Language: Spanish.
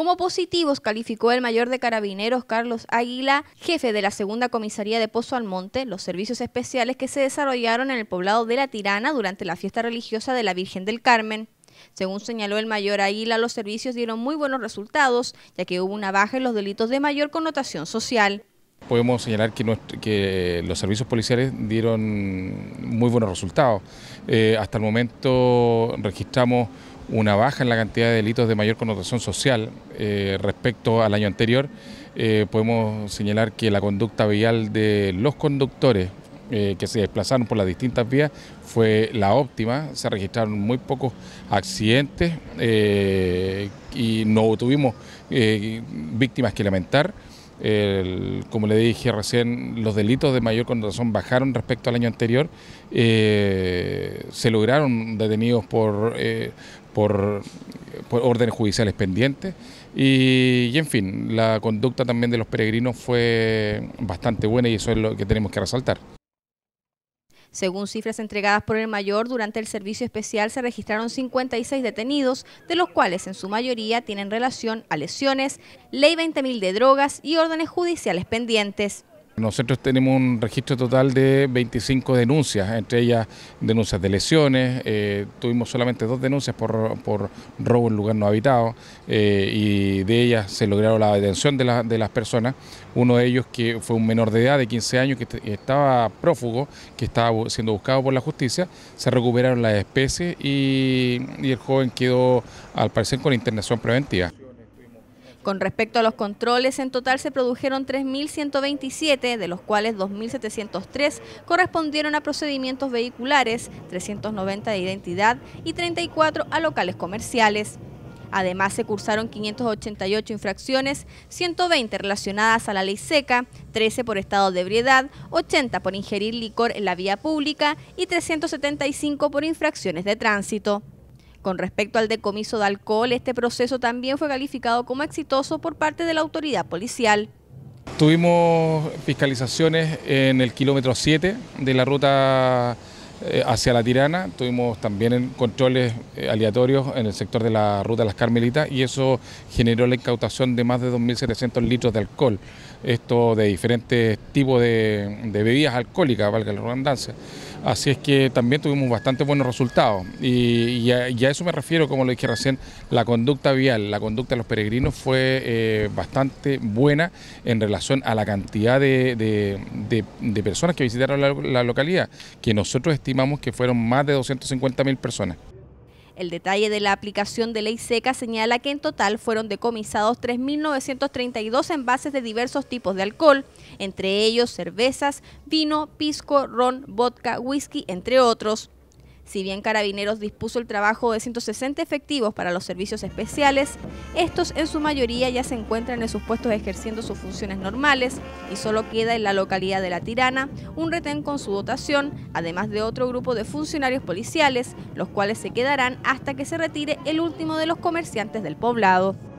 Como positivos calificó el mayor de carabineros Carlos Águila, jefe de la segunda comisaría de Pozo Almonte, los servicios especiales que se desarrollaron en el poblado de La Tirana durante la fiesta religiosa de la Virgen del Carmen. Según señaló el mayor Águila, los servicios dieron muy buenos resultados, ya que hubo una baja en los delitos de mayor connotación social. Podemos señalar que, los servicios policiales dieron muy buenos resultados. Eh, hasta el momento registramos una baja en la cantidad de delitos de mayor connotación social eh, respecto al año anterior. Eh, podemos señalar que la conducta vial de los conductores que se desplazaron por las distintas vías fue la óptima, se registraron muy pocos accidentes y no tuvimos víctimas que lamentar como le dije recién, los delitos de mayor connotación bajaron respecto al año anterior. Eh, se lograron detenidos eh, por, por, órdenes judiciales pendientes. y, en fin, la conducta también de los peregrinos fue bastante buena y eso es lo que tenemos que resaltar. Según cifras entregadas por el mayor, durante el servicio especial se registraron 56 detenidos, de los cuales en su mayoría tienen relación a lesiones, ley 20.000 de drogas y órdenes judiciales pendientes. Nosotros tenemos un registro total de 25 denuncias, entre ellas denuncias de lesiones, eh, tuvimos solamente dos denuncias por, robo en lugar no habitado eh, y de ellas se lograron la detención de, las personas, uno de ellos que fue un menor de edad de 15 años que estaba prófugo, que estaba siendo buscado por la justicia, se recuperaron las especies y, y el joven quedó al parecer con internación preventiva. Con respecto a los controles, en total se produjeron 3.127, de los cuales 2.703 correspondieron a procedimientos vehiculares, 390 de identidad y 34 a locales comerciales. Además, se cursaron 588 infracciones, 120 relacionadas a la ley seca, 13 por estado de ebriedad, 80 por ingerir licor en la vía pública y 375 por infracciones de tránsito. Con respecto al decomiso de alcohol, este proceso también fue calificado como exitoso por parte de la autoridad policial. Tuvimos fiscalizaciones en el kilómetro 7 de la ruta eh, hacia la Tirana, tuvimos también controles eh, aleatorios en el sector de la ruta Las Carmelitas y eso generó la incautación de más de 2.700 litros de alcohol esto de diferentes tipos de, bebidas alcohólicas, valga la redundancia. Así es que también tuvimos bastante buenos resultados. Y, a, eso me refiero, como lo dije recién, la conducta vial, la conducta de los peregrinos fue eh, bastante buena en relación a la cantidad de, personas que visitaron la, localidad, que nosotros estimamos que fueron más de 250 personas. El detalle de la aplicación de ley seca señala que en total fueron decomisados 3.932 envases de diversos tipos de alcohol, entre ellos cervezas, vino, pisco, ron, vodka, whisky, entre otros. Si bien Carabineros dispuso el trabajo de 160 efectivos para los servicios especiales, estos en su mayoría ya se encuentran en sus puestos ejerciendo sus funciones normales y solo queda en la localidad de La Tirana un retén con su dotación, además de otro grupo de funcionarios policiales, los cuales se quedarán hasta que se retire el último de los comerciantes del poblado.